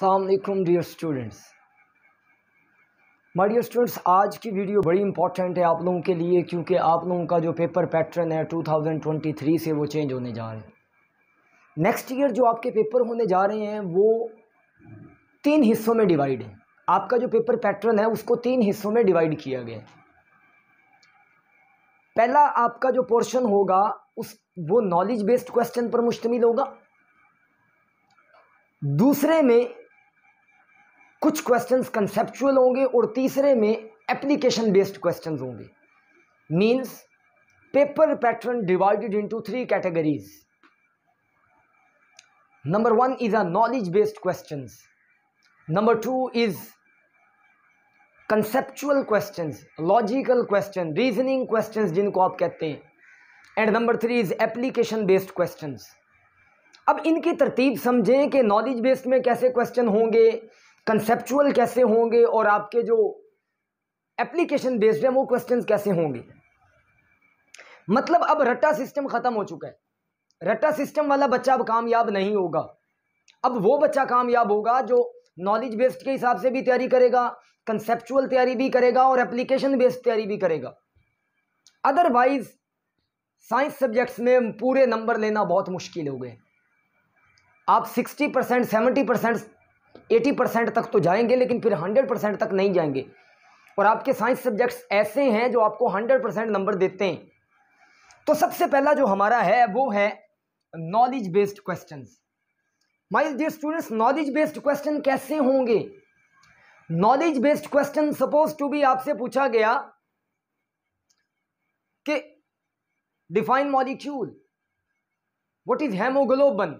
अलैक्म dear students my dear students आज की video बड़ी इंपॉर्टेंट है आप लोगों के लिए क्योंकि आप लोगों का जो पेपर पैटर्न है 2023 से वो चेंज होने जा रहे हैं नेक्स्ट ईयर जो आपके पेपर होने जा रहे हैं वो तीन हिस्सों में डिवाइड है आपका जो पेपर पैटर्न है उसको तीन हिस्सों में डिवाइड किया गया है पहला आपका जो पोर्शन होगा उस वो नॉलेज बेस्ड क्वेश्चन पर मुश्तमिल होगा दूसरे में कुछ क्वेश्चंस कंसेप्चुअल होंगे और तीसरे में एप्लीकेशन बेस्ड क्वेश्चंस होंगे means paper pattern divided into three categories number one is a knowledge based questions number two is conceptual questions logical question reasoning questions जिनको आप कहते हैं and number three is application based questions अब इनकी तरतीब समझें कि नॉलेज बेस्ड में कैसे क्वेश्चन होंगे कंसेप्चुअल कैसे होंगे और आपके जो एप्लीकेशन बेस्ड है वो क्वेश्चन कैसे होंगे मतलब अब रट्टा सिस्टम ख़त्म हो चुका है रट्टा सिस्टम वाला बच्चा अब कामयाब नहीं होगा अब वो बच्चा कामयाब होगा जो नॉलेज बेस्ड के हिसाब से भी तैयारी करेगा कंसेप्चुअल तैयारी भी करेगा और एप्लीकेशन बेस्ड तैयारी भी करेगा अदरवाइज साइंस सब्जेक्ट्स में पूरे नंबर लेना बहुत मुश्किल हो गए आप sixty percent seventy percent eighty percent तक तो जाएंगे लेकिन फिर हंड्रेड परसेंट तक नहीं जाएंगे और आपके साइंस सब्जेक्ट्स ऐसे हैं जो आपको हंड्रेड परसेंट नंबर देते हैं तो सबसे पहला जो हमारा है वो है knowledge based question my dear students knowledge based question कैसे होंगे knowledge based question suppose to be आपसे पूछा गया कि define molecule what is haemoglobin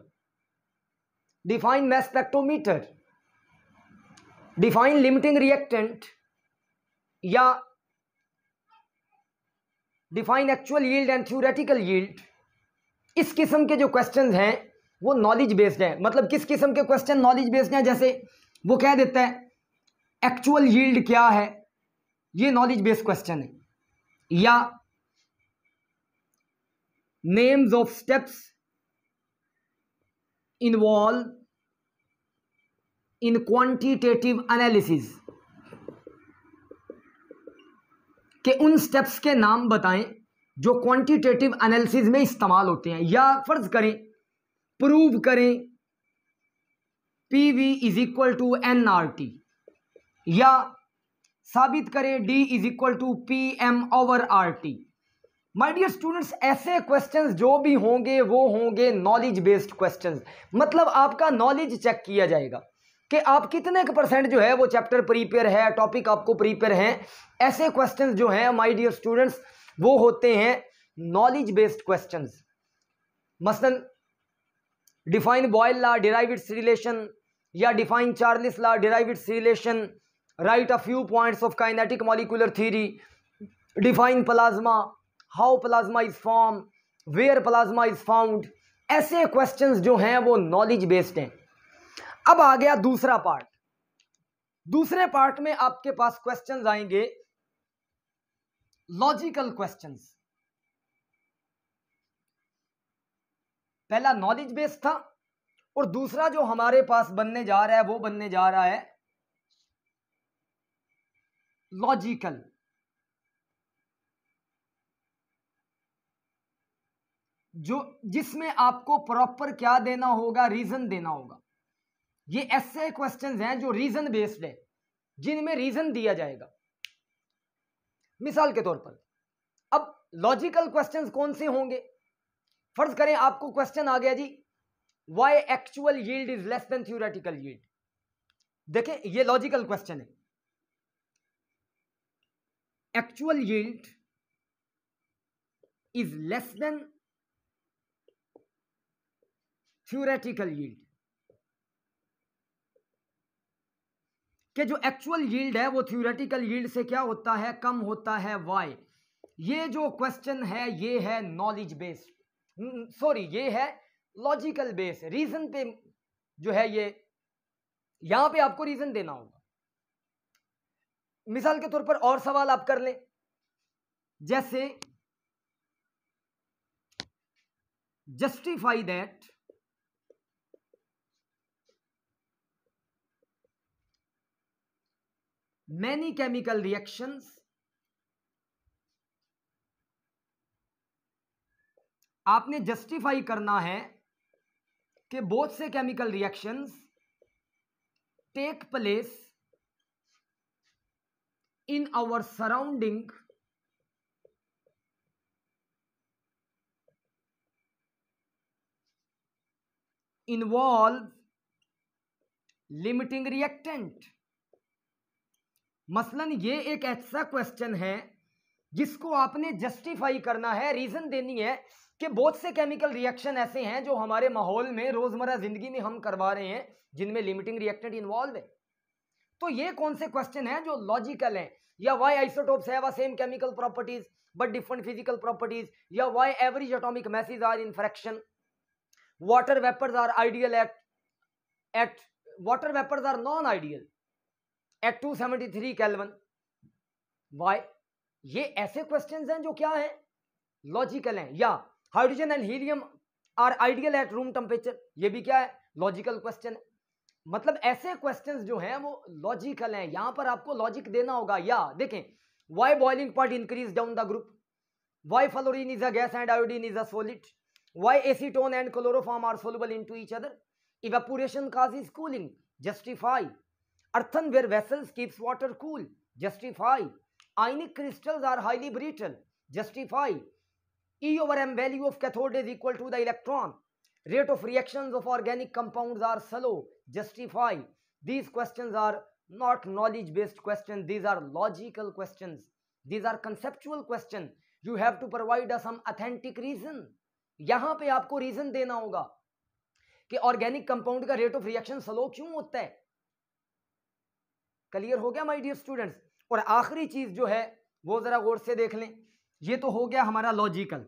define mass spectrometer define limiting reactant या define actual yield and theoretical yield इस किस्म के जो क्वेश्चन हैं वो नॉलेज बेस्ड हैं मतलब किस किस्म के क्वेश्चन नॉलेज बेस्ड हैं जैसे वो कह देता है एक्चुअल यील्ड क्या है ये नॉलेज बेस्ड क्वेश्चन है या names of steps involve in quantitative analysis के उन स्टेप्स के नाम बताएं जो क्वांटिटेटिव एनालिसिस में इस्तेमाल होते हैं या फर्ज करें प्रूव करें P V is equal to N R T या साबित करें D is equal to P M over R T my dear students ऐसे क्वेश्चंस जो भी होंगे वो होंगे नॉलेज बेस्ड क्वेश्चंस मतलब आपका नॉलेज चेक किया जाएगा कि आप कितने के परसेंट जो है वो चैप्टर प्रीपेयर है टॉपिक आपको प्रीपेयर हैं ऐसे क्वेश्चन जो हैं माई डियर स्टूडेंट्स वो होते हैं नॉलेज बेस्ड क्वेश्चन मसलन define Boyle law derive its relation या define Charles law derive its relation right a few points of kinetic molecular theory define plasma how plasma is form where plasma is found ऐसे questions जो हैं वो knowledge based हैं अब आ गया दूसरा part दूसरे पार्ट में आपके पास क्वेश्चन आएंगे लॉजिकल क्वेश्चंस पहला नॉलेज बेस्ड था और दूसरा जो हमारे पास बनने जा रहा है वो बनने जा रहा है लॉजिकल जो जिसमें आपको प्रॉपर क्या देना होगा रीजन देना होगा ये ऐसे क्वेश्चंस हैं जो रीजन बेस्ड है जिनमें रीजन दिया जाएगा मिसाल के तौर पर अब लॉजिकल क्वेश्चंस कौन से होंगे फर्ज करें आपको क्वेश्चन आ गया जी why actual yield is less than theoretical yield देखें ये लॉजिकल क्वेश्चन है actual yield is less than theoretical yield कि जो एक्चुअल यील्ड है वो थ्योरेटिकल यील्ड से क्या होता है कम होता है वाई ये जो क्वेश्चन है ये है नॉलेज बेस्ड सॉरी ये है लॉजिकल बेस रीजन पे जो है ये यहां पे आपको रीजन देना होगा मिसाल के तौर पर और सवाल आप कर लें जैसे justify that many chemical reactions आपने जस्टिफाई करना है कि बहुत से chemical reactions take place in our surrounding involve limiting reactant मसलन ये एक ऐसा क्वेश्चन है जिसको आपने जस्टिफाई करना है रीज़न देनी है कि बहुत से केमिकल रिएक्शन ऐसे हैं जो हमारे माहौल में रोज़मर्रा ज़िंदगी में हम करवा रहे हैं जिनमें लिमिटिंग रिएक्टेंट इन्वॉल्व है तो ये कौन से क्वेश्चन हैं जो लॉजिकल हैं या why isotopes have same chemical properties but different physical properties या why average atomic masses are in fraction water vapours are ideal at at water vapours are non ideal at two seventy three kelvin why ये ऐसे questions हैं जो क्या है logical हैं या hydrogen and helium are ideal at room temperature ये भी क्या है लॉजिकल क्वेश्चन है मतलब ऐसे क्वेश्चंस जो हैं वो लॉजिकल हैं यहां पर आपको लॉजिक देना होगा या देखें why boiling point increase down the group why fluorine is a gas and iodine is a solid why acetone and chloroform are soluble into each other evaporation cause is cooling justify earthen ware vessels keeps water cool justify ionic crystals are highly brittle justify E over M value of cathode is equal to the electron rate of reaction of organic compound are slow justify these question are not knowledge based question these are logical question these are conceptual question you have to provide a authentic reason यहां पर आपको reason देना होगा कि organic compound का rate of reaction slow क्यों होता है क्लियर हो गया माय डियर स्टूडेंट्स और आखिरी चीज़ जो है वो ज़रा गौर से देख लें ये तो हो गया हमारा लॉजिकल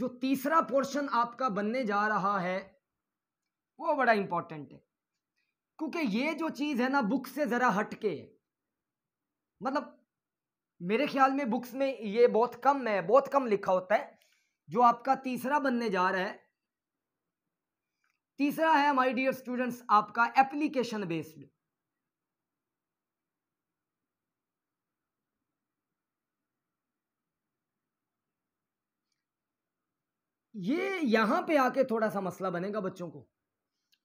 जो तीसरा पोर्शन आपका बनने जा रहा है वो बड़ा इंपॉर्टेंट है क्योंकि ये जो चीज़ है ना बुक से ज़रा हटके है मतलब मेरे ख्याल में बुक्स में ये बहुत कम है बहुत कम लिखा होता है जो आपका तीसरा बनने जा रहा है तीसरा है माय डियर स्टूडेंट्स आपका एप्लीकेशन बेस्ड ये यहाँ पे आके थोड़ा सा मसला बनेगा बच्चों को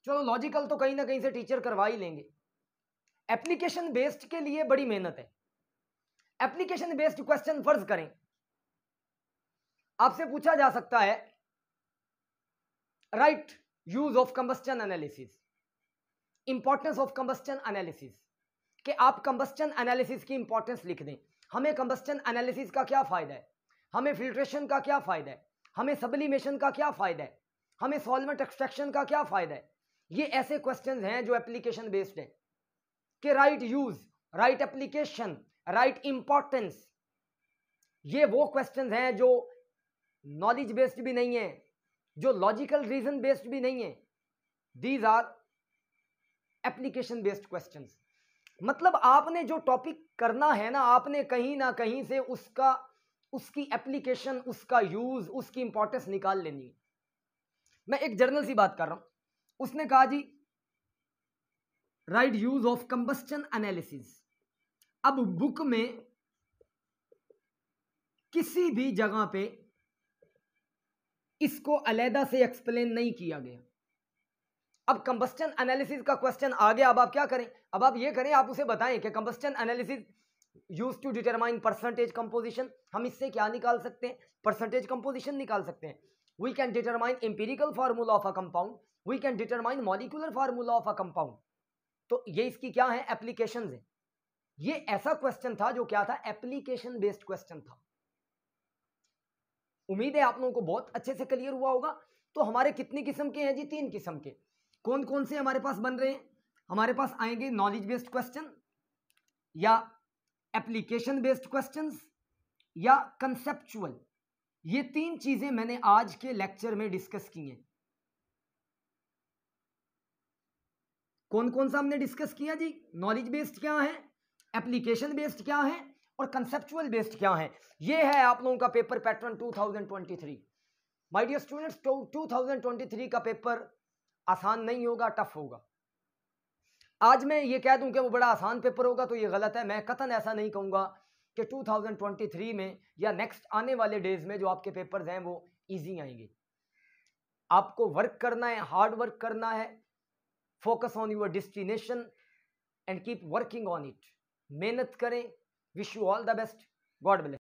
चलो लॉजिकल तो कहीं ना कहीं से टीचर करवा ही लेंगे एप्लीकेशन बेस्ड के लिए बड़ी मेहनत है एप्लीकेशन बेस्ड क्वेश्चन फर्ज करें आपसे पूछा जा सकता है right use of combustion analysis importance of combustion analysis कि आप कंबस्टन एनालिसिस की इंपॉर्टेंस लिख दें हमें कंबस्टन एनालिसिस का क्या फायदा है हमें फिल्ट्रेशन का क्या फायदा है हमें सबलीमेशन का क्या फ़ायदा है हमें सॉल्वेंट एक्सट्रैक्शन का क्या फ़ायदा है ये ऐसे क्वेश्चंस हैं जो एप्लीकेशन बेस्ड हैं कि right use right application right importance ये वो क्वेश्चन हैं जो नॉलेज बेस्ड भी नहीं है जो लॉजिकल रीजन बेस्ड भी नहीं है these are application based questions मतलब आपने जो टॉपिक करना है ना आपने कहीं ना कहीं से उसका उसकी एप्लीकेशन उसका यूज उसकी इंपॉर्टेंस निकाल लेनी है मैं एक जर्नल सी बात कर रहा हूं उसने कहा जी right use of combustion analysis अब बुक में किसी भी जगह पे इसको अलहदा से एक्सप्लेन नहीं किया गया अब कंबस्टन एनालिसिस का क्वेश्चन आ गया अब आप क्या करें अब आप ये करें आप उसे बताएं कि combustion analysis use to determine percentage composition हम इससे क्या निकाल सकते हैं परसेंटेज कंपोजिशन निकाल सकते हैं we can determine empirical formula of a compound we can determine molecular formula of a compound तो ये इसकी क्या है एप्लीकेशन है ये ऐसा क्वेश्चन था जो क्या था एप्लीकेशन बेस्ड क्वेश्चन था उम्मीद है आप लोगों को बहुत अच्छे से क्लियर हुआ होगा तो हमारे कितनी किस्म के हैं जी तीन किस्म के कौन कौन से हमारे पास बन रहे हैं हमारे पास आएंगे नॉलेज बेस्ड क्वेश्चन या एप्लीकेशन बेस्ड क्वेश्चंस या कंसेप्चुअल ये तीन चीजें मैंने आज के लेक्चर में डिस्कस की हैं कौन कौन सा हमने डिस्कस किया जी नॉलेज बेस्ड क्या है एप्लीकेशन बेस्ड क्या है और कंसेप्चुअल बेस्ड क्या है ये है आप लोगों का paper pattern 2023 my dear students 2023 का पेपर आसान नहीं होगा टफ होगा आज मैं ये कह दूं कि वो बड़ा आसान पेपर होगा तो ये गलत है मैं कथन ऐसा नहीं कहूँगा कि 2023 में या नेक्स्ट आने वाले डेज में जो आपके पेपर्स हैं वो ईजी आएंगे आपको वर्क करना है हार्ड वर्क करना है focus on your destination and keep working on it मेहनत करें wish you all the best God bless